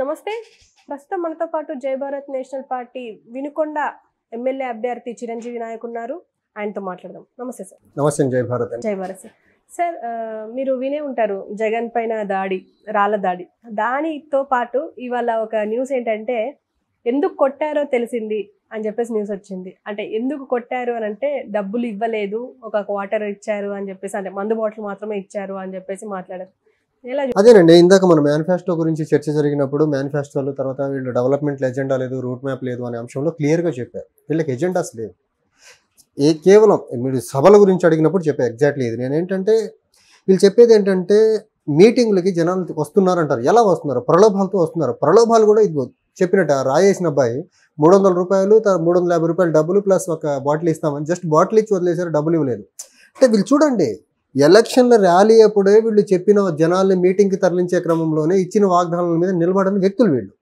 నమస్తే ప్రస్తుతం మనతో పాటు Bharat national party Vinukonda MLA అభ్యర్థి చిరంజీవి నాయక్ ఉన్నారు ఆయనతో మాట్లాడదాం నమస్తే సార్ నమస్తే భారత్ జయభారత్ సార్ సార్ మీరు వినే ఉంటారు జగన్ పైన దాడి రాళ్ళ దాడి దానితో పాటు ఇవాళ ఒక న్యూస్ ఏంటంటే ఎందుకు కొట్టారో తెలిసింది అని చెప్పేసి న్యూస్ వచ్చింది అంటే ఎందుకు కొట్టారు అని అంటే డబ్బులు ఇవ్వలేదు ఒక క్వార్టర్ ఇచ్చారు అని చెప్పేసి అంటే మందు బాటిల్ మాత్రమే ఇచ్చారు అని చెప్పేసి మాట్లాడారు అదేనండి ఇందాక మన మేనిఫెస్టో గురించి చర్చ జరిగినప్పుడు మేనిఫెస్టోలు తర్వాత వీళ్ళు డెవలప్మెంట్ ఎజెండా లేదు రూట్ మ్యాప్ లేదు అనే అంశంలో క్లియర్గా చెప్పారు వీళ్ళకి ఎజెండాస్ లేవు ఏ కేవలం మీరు సభల గురించి అడిగినప్పుడు చెప్పారు ఎగ్జాక్ట్లీ ఇది నేనేంటంటే వీళ్ళు చెప్పేది ఏంటంటే మీటింగ్లకి జనాలు వస్తున్నారంటారు ఎలా వస్తున్నారు ప్రలోభాలతో వస్తున్నారు ప్రలోభాలు కూడా ఇది చెప్పినట్టు రాయేసిన అబ్బాయి మూడు వందల రూపాయలు మూడు వందల యాభై రూపాయలు డబ్బులు ప్లస్ ఒక బాటిల్ ఇస్తామని జస్ట్ బాటిల్ ఇచ్చి వదిలేసారు డబ్బులు ఇవ్వలేదు అంటే వీళ్ళు చూడండి ఎలక్షన్ల ర్యాలీ అప్పుడే వీళ్ళు చెప్పిన జనాల్ని మీటింగ్కి తరలించే క్రమంలోనే ఇచ్చిన వాగ్దానాల మీద నిలబడని వ్యక్తులు వీళ్ళు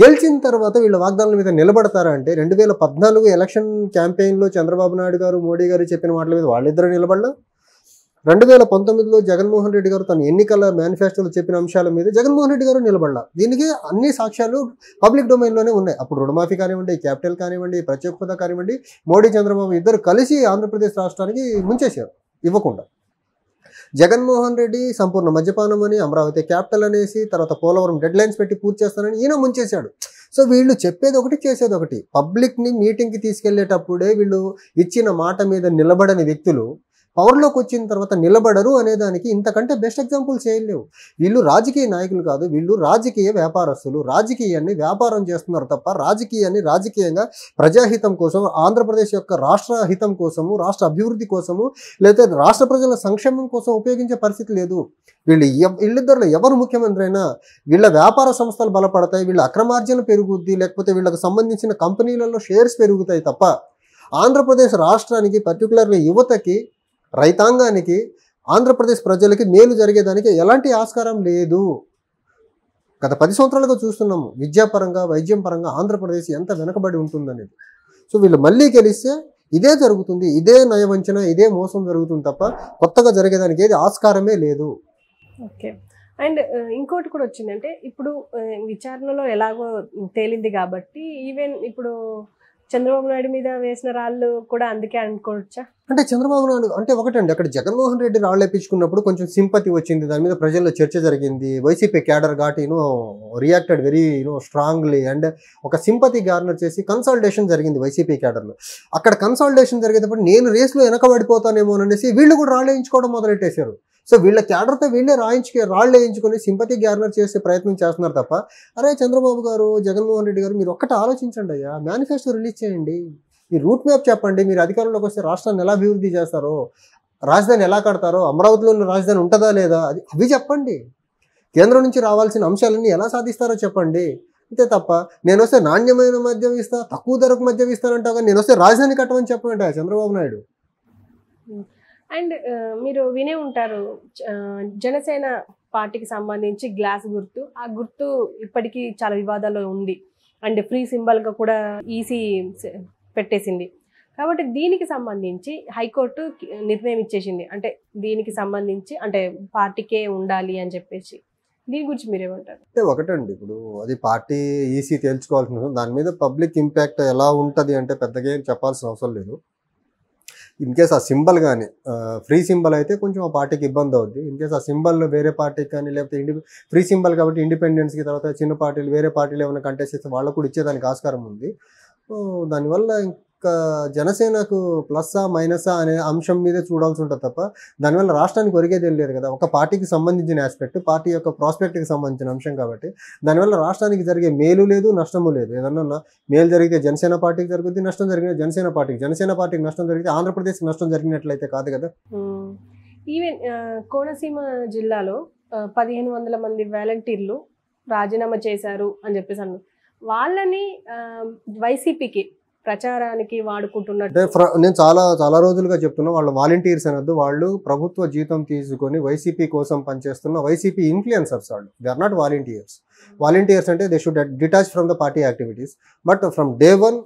గెలిచిన తర్వాత వీళ్ళ వాగ్దానాల మీద నిలబడతారా అంటే రెండు వేల పద్నాలుగు ఎలక్షన్ క్యాంపెయిన్లో చంద్రబాబు నాయుడు గారు మోడీ గారు చెప్పిన మాటల మీద వాళ్ళిద్దరూ నిలబడలా రెండు వేల పంతొమ్మిదిలో జగన్మోహన్ రెడ్డి గారు తన ఎన్నికల మేనిఫెస్టోలో చెప్పిన అంశాల మీద జగన్మోహన్ రెడ్డి గారు నిలబడలా దీనికి అన్ని సాక్ష్యాలు పబ్లిక్ డొమైన్లోనే ఉన్నాయి అప్పుడు రుణమాఫీ కానివ్వండి క్యాపిటల్ కానివ్వండి ప్రత్యేక హోదా కానివ్వండి మోడీ చంద్రబాబు ఇద్దరు కలిసి ఆంధ్రప్రదేశ్ రాష్ట్రానికి ముంచేశారు ఇవ్వకుండా జగన్మోహన్ రెడ్డి సంపూర్ణ మద్యపానం అని అమరావతి క్యాపిటల్ అనేసి తర్వాత పోలవరం డెడ్ లైన్స్ పెట్టి పూర్తి చేస్తానని ఈయన ముంచేశాడు సో వీళ్ళు చెప్పేది ఒకటి చేసేది ఒకటి పబ్లిక్ని మీటింగ్కి తీసుకెళ్లేటప్పుడే వీళ్ళు ఇచ్చిన మాట మీద నిలబడని వ్యక్తులు పవర్లోకి వచ్చిన తర్వాత నిలబడరు అనేదానికి ఇంతకంటే బెస్ట్ ఎగ్జాంపుల్ చేయలేవు వీళ్ళు రాజకీయ నాయకులు కాదు వీళ్ళు రాజకీయ వ్యాపారస్తులు రాజకీయాన్ని వ్యాపారం చేస్తున్నారు తప్ప రాజకీయాన్ని రాజకీయంగా ప్రజాహితం కోసం ఆంధ్రప్రదేశ్ యొక్క రాష్ట్ర హితం కోసము రాష్ట్ర అభివృద్ధి కోసము లేదా రాష్ట్ర ప్రజల సంక్షేమం కోసం ఉపయోగించే పరిస్థితి లేదు వీళ్ళు వీళ్ళిద్దరిలో ఎవరు ముఖ్యమంత్రి అయినా వీళ్ళ వ్యాపార సంస్థలు బలపడతాయి వీళ్ళ అక్రమార్జన పెరుగుద్ది లేకపోతే వీళ్ళకి సంబంధించిన కంపెనీలలో షేర్స్ పెరుగుతాయి తప్ప ఆంధ్రప్రదేశ్ రాష్ట్రానికి పర్టికులర్గా యువతకి రైతాంగానికి ఆంధ్రప్రదేశ్ ప్రజలకి మేలు జరిగేదానికి ఎలాంటి ఆస్కారం లేదు గత పది సంవత్సరాలుగా చూస్తున్నాము విద్యాపరంగా వైద్యం పరంగా ఆంధ్రప్రదేశ్ ఎంత వెనకబడి ఉంటుందనేది సో వీళ్ళు మళ్ళీ గెలిస్తే ఇదే జరుగుతుంది ఇదే నయవంచన ఇదే మోసం జరుగుతుంది తప్ప కొత్తగా జరిగేదానికి ఏది ఆస్కారమే లేదు ఓకే అండ్ ఇంకోటి కూడా వచ్చిందంటే ఇప్పుడు విచారణలో ఎలాగో తేలింది కాబట్టి ఈవెన్ ఇప్పుడు చంద్రబాబు నాయుడు మీద వేసిన రాళ్ళు కూడా అందుకే అనుకోవచ్చా అంటే చంద్రబాబు నాయుడు అంటే ఒకటండి అక్కడ జగన్మోహన్ రెడ్డి రాళ్ళు వేపించుకున్నప్పుడు కొంచెం సింపతి వచ్చింది దాని మీద ప్రజల్లో చర్చ జరిగింది YCP cadre got you know reacted very you know strongly and ఒక సింపతి గార్నర్ చేసి కన్సల్టేషన్ జరిగింది వైసీపీ క్యాడర్లో అక్కడ కన్సాల్టేషన్ జరిగేటప్పుడు నేను రేసులో వెనకబడిపోతానేమో అనేసి వీళ్ళు కూడా రాళ్ళు వేయించుకోవడం మొదలెట్టేశారు సో వీళ్ళ క్యాడర్తో వీళ్ళే రాయించుకే రాళ్ళు వేయించుకొని సింపతి గ్యారనర్ చేసే ప్రయత్నం చేస్తున్నారు తప్ప అరే చంద్రబాబు గారు జగన్మోహన్ రెడ్డి గారు మీరు ఒక్కటి ఆలోచించండి అయ్యా మేనిఫెస్టో రిలీజ్ చేయండి మీ రూట్ మ్యాప్ చెప్పండి మీరు అధికారంలోకి వస్తే రాష్ట్రాన్ని ఎలా అభివృద్ధి చేస్తారో రాజధాని ఎలా కడతారో అమరావతిలో ఉన్న రాజధాని ఉంటుందా లేదా అది అవి చెప్పండి కేంద్రం నుంచి రావాల్సిన అంశాలన్నీ ఎలా సాధిస్తారో చెప్పండి అంతే తప్ప నేను వస్తే నాణ్యమైన మద్యం ఇస్తా తక్కువ ధరకు మద్యం ఇస్తానంటావు కానీ నేను వస్తే రాజధాని కట్టమని చెప్పమంట చంద్రబాబు నాయుడు అండ్ మీరు వినే ఉంటారు జనసేన పార్టీకి సంబంధించి గ్లాస్ గుర్తు ఆ గుర్తు ఇప్పటికీ చాలా వివాదాల్లో ఉంది అండ్ ఫ్రీ సింబల్గా కూడా ఈసీ పెట్టేసింది కాబట్టి దీనికి సంబంధించి హైకోర్టు నిర్ణయం ఇచ్చేసింది అంటే దీనికి సంబంధించి అంటే పార్టీకే ఉండాలి అని చెప్పేసి దీని గురించి మీరేమంటారు అంటే ఒకటండి ఇప్పుడు అది పార్టీ ఈసీ తేల్చుకోవాల్సిన దాని మీద పబ్లిక్ ఇంపాక్ట్ ఎలా ఉంటుంది అంటే పెద్దగా ఏం చెప్పాల్సిన అవసరం లేదు ఇన్ కేస్ ఆ సింబల్ కానీ ఫ్రీ సింబల్ అయితే కొంచెం ఆ పార్టీకి ఇబ్బంది అవుద్ది ఇన్ కేస్ ఆ సింబల్ వేరే పార్టీకి కానీ లేకపోతే ఇండి ఫ్రీ సింబల్ కాబట్టి ఇండిపెండెన్స్కి తర్వాత చిన్న పార్టీలు వేరే పార్టీలు ఏమైనా కంటెస్ట్ చేస్తే వాళ్ళకు కూడా ఇచ్చేదానికి ఆస్కారం ఉంది దానివల్ల జనసేనకు ప్లస్సా మైనసా అనే అంశం మీదే చూడాల్సి ఉంటుంది తప్ప దానివల్ల రాష్ట్రానికి ఒరిగేది లేదు కదా ఒక పార్టీకి సంబంధించిన ఆస్పెక్ట్ పార్టీ యొక్క ప్రాస్పెక్ట్కి సంబంధించిన అంశం కాబట్టి దానివల్ల రాష్ట్రానికి జరిగే మేలు లేదు నష్టము లేదు ఏదన్నా మేలు జరిగితే జనసేన పార్టీకి జరుగుద్ది నష్టం జరిగితే జనసేన పార్టీకి జనసేన పార్టీకి నష్టం జరిగితే ఆంధ్రప్రదేశ్కి నష్టం జరిగినట్లయితే కాదు కదా ఈవెన్ కోనసీమ జిల్లాలో పదిహేను వందల మంది వాలంటీర్లు రాజీనామా చేశారు అని చెప్పేసి అన్నారు వాళ్ళని వైసీపీకి ప్రచారానికి వాడుకుంటున్నట్టు నేను చాలా చాలా రోజులుగా చెప్తున్నా వాళ్ళు వాలంటీర్స్ అనద్దు వాళ్ళు ప్రభుత్వ జీతం తీసుకొని వైసీపీ కోసం పనిచేస్తున్న వైసీపీ ఇన్ఫ్లుయెన్సర్స్ వాళ్ళు they are not volunteers volunteers అంటే they should detach from the party activities but from day one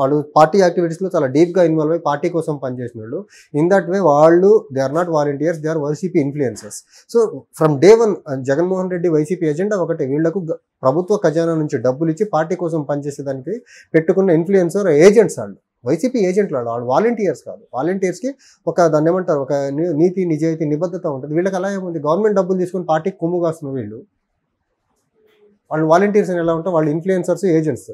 వాళ్ళు పార్టీ యాక్టివిటీస్లో చాలా డీప్గా ఇన్వాల్వ్ అయ్యి పార్టీ కోసం పనిచేసిన వాళ్ళు ఇన్ దట్ వే వాళ్ళు they are not volunteers they are YCP influencers so from day one Jaganmohan Reddy YCP agenda ఒకటి వీళ్లకు ప్రభుత్వ ఖజానా నుంచి డబ్బులు ఇచ్చి పార్టీ కోసం పనిచేసేదానికి పెట్టుకున్న ఇన్ఫ్లుయెన్సర్ ఏజెంట్స్ వాళ్ళు వైసీపీ ఏజెంట్లు వాళ్ళు వాళ్ళు వాలంటీర్స్ కాదు వాలంటీర్స్కి ఒక దాన్ని ఏమంటారు ఒక నీతి నిజాయితీ నిబద్ధత ఉంటుంది వీళ్ళకి అలా ఏముంది గవర్నమెంట్ డబ్బులు తీసుకుని పార్టీకి కుమ్ముగాస్తున్నారు వీళ్ళు వాళ్ళు వాలంటీర్స్ అని ఎలా ఉంటాం వాళ్ళు ఇన్ఫ్లుయెన్సర్స్ ఏజెంట్స్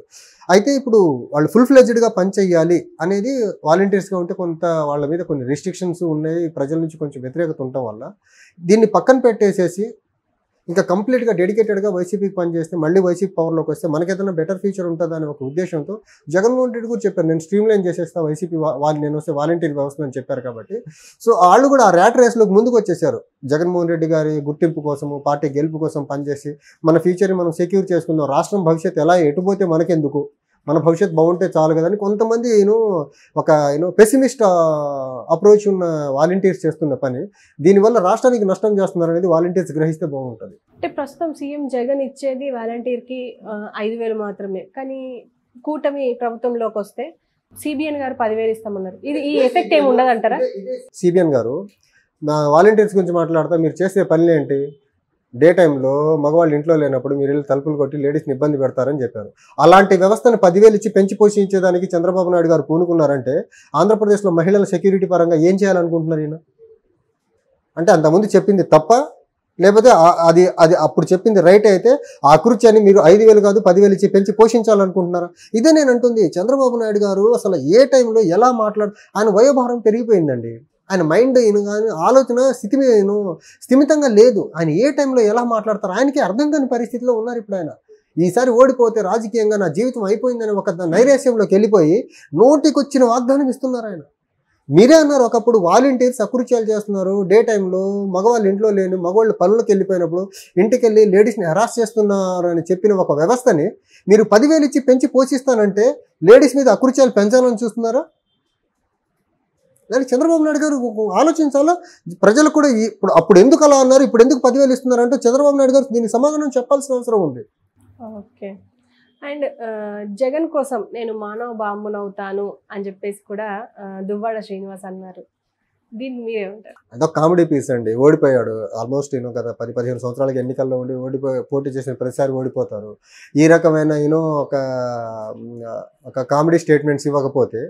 అయితే ఇప్పుడు వాళ్ళు ఫుల్ ఫ్లెజ్డ్గా పనిచేయాలి అనేది వాలంటీర్స్గా ఉంటే కొంత వాళ్ళ మీద కొన్ని రిస్ట్రిక్షన్స్ ఉన్నాయి ప్రజల నుంచి కొంచెం వ్యతిరేకత ఉండటం వల్ల దీన్ని పక్కన పెట్టేసేసి ఇంకా కంప్లీట్గా డెడికేటెడ్గా వైసీపీకి పనిచేస్తే మళ్ళీ వైసీపీ పవర్లోకి వస్తే మనకేదైనా బెటర్ ఫ్యూచర్ ఉంటుందని ఒక ఉద్దేశంతో జగన్మోహన్ రెడ్డి కూడా చెప్పారు నేను స్ట్రీమ్ లైన్ చేసేస్తా వైసీపీ వాళ్ళు నేను వస్తే వాలంటీర్ వ్యవస్థ అని చెప్పారు కాబట్టి సో వాళ్ళు కూడా ఆ ర్యాట్ రేస్లోకి ముందుకు వచ్చేసారు జగన్మోహన్ రెడ్డి గారి గుర్తింపు కోసము పార్టీ గెలుపు కోసం పనిచేసి మన ఫ్యూచర్ని మనం సెక్యూర్ చేసుకుందాం రాష్ట్రం భవిష్యత్తు ఎలా ఎటుపోతే మనకెందుకు మన భవిష్యత్తు బాగుంటే చాలు కదని కొంతమంది నేను ఒక యూనో పెసిమిస్ట్ అప్రోచ్ ఉన్న వాలంటీర్స్ చేస్తున్న పని దీనివల్ల రాష్ట్రానికి నష్టం చేస్తున్నారు అనేది వాలంటీర్స్ గ్రహిస్తే బాగుంటుంది అంటే ప్రస్తుతం సీఎం జగన్ ఇచ్చేది వాలంటీర్కి ఐదు వేలు మాత్రమే కానీ కూటమి ప్రభుత్వంలోకి వస్తే సిబిఎన్ గారు పదివేలు ఇస్తామన్నారు ఇది ఈ ఎఫెక్ట్ ఏమి ఉండదంటారా సిబిఎన్ గారు వాలంటీర్స్ గురించి మాట్లాడతా మీరు చేసే పనులు ఏంటి డే టైంలో మగవాళ్ళు ఇంట్లో లేనప్పుడు మీరు వెళ్ళి తలుపులు కొట్టి లేడీస్ని ఇబ్బంది పెడతారని చెప్పారు అలాంటి వ్యవస్థను పదివేలు ఇచ్చి పెంచి పోషించేదానికి చంద్రబాబు నాయుడు గారు పూనుకున్నారంటే ఆంధ్రప్రదేశ్లో మహిళల సెక్యూరిటీ పరంగా ఏం చేయాలనుకుంటున్నారు ఈయన అంటే అంతకుముందు చెప్పింది తప్ప లేకపోతే అది అది అప్పుడు చెప్పింది రైట్ అయితే ఆ కృత్యాన్ని మీరు ఐదు వేలు కాదు పదివేలు ఇచ్చి పెంచి పోషించాలనుకుంటున్నారా ఇదే నేను అంటుంది చంద్రబాబు నాయుడు గారు అసలు ఏ టైంలో ఎలా మాట్లాడు ఆయన వయోభారం పెరిగిపోయిందండి ఆయన మైండ్ ఈయన కానీ ఆలోచన స్థితి స్థిమితంగా లేదు ఆయన ఏ టైంలో ఎలా మాట్లాడతారు ఆయనకి అర్థం కాని పరిస్థితిలో ఉన్నారు ఇప్పుడు ఆయన ఈసారి ఓడిపోతే రాజకీయంగా నా జీవితం అయిపోయిందని ఒక నైరాశ్యంలోకి వెళ్ళిపోయి నోటికొచ్చిన వాగ్దానం ఇస్తున్నారు ఆయన మీరే అన్నారు ఒకప్పుడు వాలంటీర్స్ అకృత్యాలు చేస్తున్నారు డే టైంలో మగవాళ్ళు ఇంట్లో లేని మగవాళ్ళు పనులకు వెళ్ళిపోయినప్పుడు ఇంటికి వెళ్ళి లేడీస్ని హెరాస్ చేస్తున్నారు అని చెప్పిన ఒక వ్యవస్థని మీరు పదివేలు ఇచ్చి పెంచి పోషిస్తానంటే లేడీస్ మీద అకృత్యాలు పెంచాలని చూస్తున్నారా లేదా చంద్రబాబు నాయుడు గారు ఆలోచించాలో ప్రజలు కూడా ఇప్పుడు అప్పుడు ఎందుకు అలా అన్నారు ఇప్పుడు ఎందుకు పదివేలు ఇస్తున్నారు అంటే చంద్రబాబు నాయుడు గారు దీనికి సమాధానం చెప్పాల్సిన అవసరం ఉంది ఓకే అండ్ జగన్ కోసం నేను మానవ బాంబునవుతాను అని చెప్పేసి కూడా దువ్వాడ శ్రీనివాస్ అన్నారు దీన్ని అదొక కామెడీ పీస్ అండి ఓడిపోయాడు ఆల్మోస్ట్ ఈయన గత పది పదిహేను సంవత్సరాలకి ఎన్నికల్లో ఉండి ఓడిపోయి పోటీ చేసిన ప్రతిసారి ఓడిపోతారు ఈ రకమైన ఈయన ఒక ఒక కామెడీ స్టేట్మెంట్స్ ఇవ్వకపోతే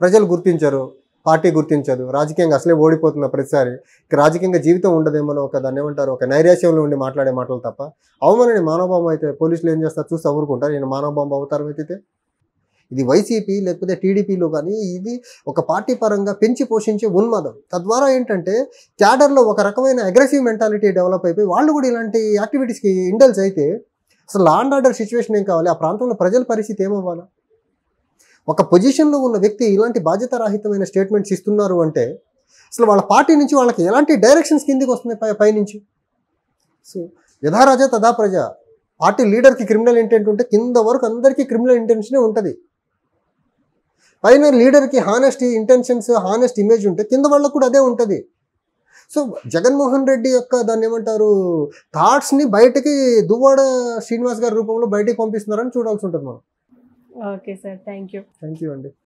ప్రజలు గుర్తించరు పార్టీ గుర్తించదు రాజకీయంగా అసలే ఓడిపోతున్న ప్రతిసారి రాజకీయంగా జీవితం ఉండదేమో ఒక దాన్ని ఏమంటారు ఒక నైరాశ్యంలో ఉండి మాట్లాడే మాటలు తప్ప అవమానని మానవభావం అయితే పోలీసులు ఏం చేస్తారు చూస్తే ఊరుకుంటారు నేను మానవభావం అవతారం అయితే ఇది వైసీపీ లేకపోతే టీడీపీలో కానీ ఇది ఒక పార్టీ పరంగా పెంచి పోషించే ఉన్మాదం తద్వారా ఏంటంటే క్యాడర్లో ఒక రకమైన అగ్రెసివ్ మెంటాలిటీ డెవలప్ అయిపోయి వాళ్ళు కూడా ఇలాంటి యాక్టివిటీస్కి ఇండల్స్ అయితే అసలు లాండ్ ఆర్డర్ సిచ్యువేషన్ ఏం కావాలి ఆ ప్రాంతంలో ప్రజల పరిస్థితి ఏమవ్వాలా ఒక పొజిషన్లో ఉన్న వ్యక్తి ఇలాంటి బాధ్యతారాహితమైన స్టేట్మెంట్స్ ఇస్తున్నారు అంటే అసలు వాళ్ళ పార్టీ నుంచి వాళ్ళకి ఎలాంటి డైరెక్షన్స్ కిందికి వస్తున్నాయి పై పైనుంచి సో యథారాజ తదా ప్రజ పార్టీ లీడర్కి క్రిమినల్ ఇంటెంట్ ఉంటే కింద వరకు అందరికీ క్రిమినల్ ఇంటెన్షనే ఉంటుంది పైన లీడర్కి హానెస్ట్ ఇంటెన్షన్స్ హానెస్ట్ ఇమేజ్ ఉంటే కింద వాళ్ళకు కూడా అదే ఉంటుంది సో జగన్మోహన్ రెడ్డి యొక్క దాన్ని ఏమంటారు థాట్స్ని బయటికి దువ్వాడ శ్రీనివాస్ గారి రూపంలో బయటకి పంపిస్తున్నారని చూడాల్సి ఉంటుంది మనం okay sir thank you thank you అండి